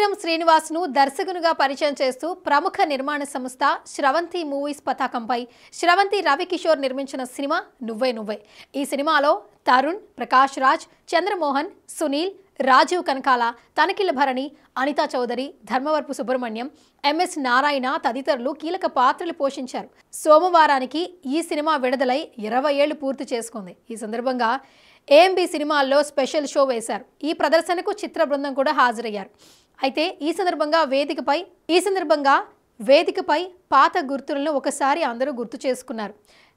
త్రివిక్రమ్ శ్రీనివాస్ను దర్శకునిగా పరిచయం చేస్తూ ప్రముఖ నిర్మాణ సంస్థ శ్రవంతి మూవీస్ పతాకంపై శ్రవంతి రవికిషోర్ నిర్మించిన సినిమా నువ్వే నువ్వే ఈ సినిమాలో తరుణ్ ప్రకాష్ రాజ్ చంద్రమోహన్ సునీల్ రాజీవ్ కనకాల తనకిల భరణి అనితా చౌదరి ధర్మవరపు సుబ్రహ్మణ్యం ఎంఎస్ నారాయణ తదితరులు కీలక పాత్రలు పోషించారు సోమవారానికి ఈ సినిమా విడుదలై ఇరవై ఏళ్లు పూర్తి చేసుకుంది ఈ సందర్భంగా ఏఎంబి సినిమాల్లో స్పెషల్ షో వేశారు ఈ ప్రదర్శనకు చిత్ర బృందం కూడా హాజరయ్యారు అయితే ఈ సందర్భంగా వేదికపై ఈ సందర్భంగా వేదికపై పాత గుర్తులను ఒకసారి అందరూ గుర్తు చేసుకున్నారు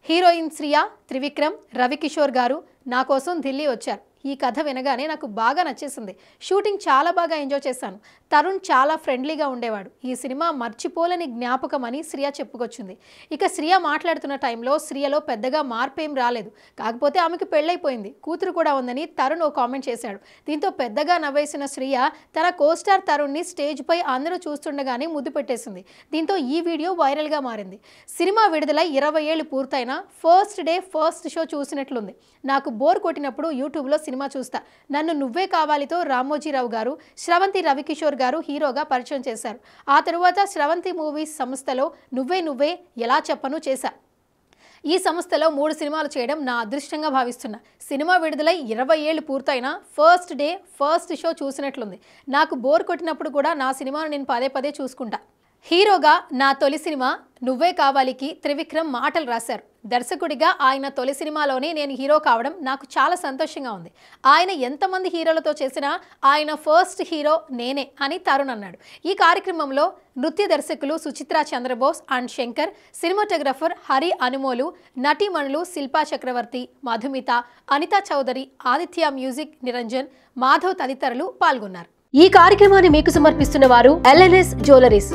హీరోయిన్ శ్రియా త్రివిక్రమ్ రవికిషోర్ గారు నా కోసం ఢిల్లీ వచ్చారు ఈ కథ వినగానే నాకు బాగా నచ్చేసింది షూటింగ్ చాలా బాగా ఎంజాయ్ చేశాను తరుణ్ చాలా ఫ్రెండ్లీగా ఉండేవాడు ఈ సినిమా మర్చిపోలేని జ్ఞాపకం అని శ్రియ చెప్పుకొచ్చింది ఇక శ్రియ మాట్లాడుతున్న టైంలో శ్రియలో పెద్దగా మార్పేం రాలేదు కాకపోతే ఆమెకు పెళ్ళైపోయింది కూతురు కూడా ఉందని తరుణ్ ఓ కామెంట్ చేశాడు దీంతో పెద్దగా నవ్వేసిన శ్రియ తన కోస్టార్ తరుణ్ని స్టేజ్పై అందరూ చూస్తుండగానే ముద్దు పెట్టేసింది దీంతో ఈ వీడియో వైరల్గా మారింది సినిమా విడుదల ఇరవై ఏళ్ళు పూర్తయిన ఫస్ట్ డే ఫస్ట్ షో చూసినట్లుంది నాకు బోర్ కొట్టినప్పుడు యూట్యూబ్లో సినిమా చూస్తా నన్ను నువ్వే కావాలితో రామోజీరావు గారు శ్రవంతి రవికిషోర్ గారు హీరోగా పరిచయం చేశారు ఆ తరువాత శ్రవంతి మూవీస్ సంస్థలో నువ్వే నువ్వే ఎలా చెప్పను చేశా ఈ సంస్థలో మూడు సినిమాలు చేయడం నా అదృష్టంగా భావిస్తున్నా సినిమా విడుదలై ఇరవై ఏళ్ళు పూర్తయిన ఫస్ట్ డే ఫస్ట్ షో చూసినట్లుంది నాకు బోర్ కొట్టినప్పుడు కూడా నా సినిమాను నేను పదే పదే చూసుకుంటా హీరోగా నా తొలి సినిమా నువ్వే కావాలికి త్రివిక్రమ్ మాటలు రాశారు దర్శకుడిగా ఆయన తొలి సినిమాలోనే నేను హీరో కావడం నాకు చాలా సంతోషంగా ఉంది ఆయన ఎంతమంది హీరోలతో చేసినా ఆయన ఫస్ట్ హీరో నేనే అని తరుణ్ అన్నాడు ఈ కార్యక్రమంలో నృత్య దర్శకులు సుచిత్ర చంద్రబోస్ అండ్ శంకర్ సినిమాటోగ్రఫర్ హరి అనుమోలు నటీమణులు శిల్పా చక్రవర్తి మధుమిత అనితా చౌదరి ఆదిత్య మ్యూజిక్ నిరంజన్ మాధవ్ తదితరులు పాల్గొన్నారు ఈ కార్యక్రమాన్ని మీకు సమర్పిస్తున్న వారు ఎల్ఎన్ఎస్ జ్యువెలరీస్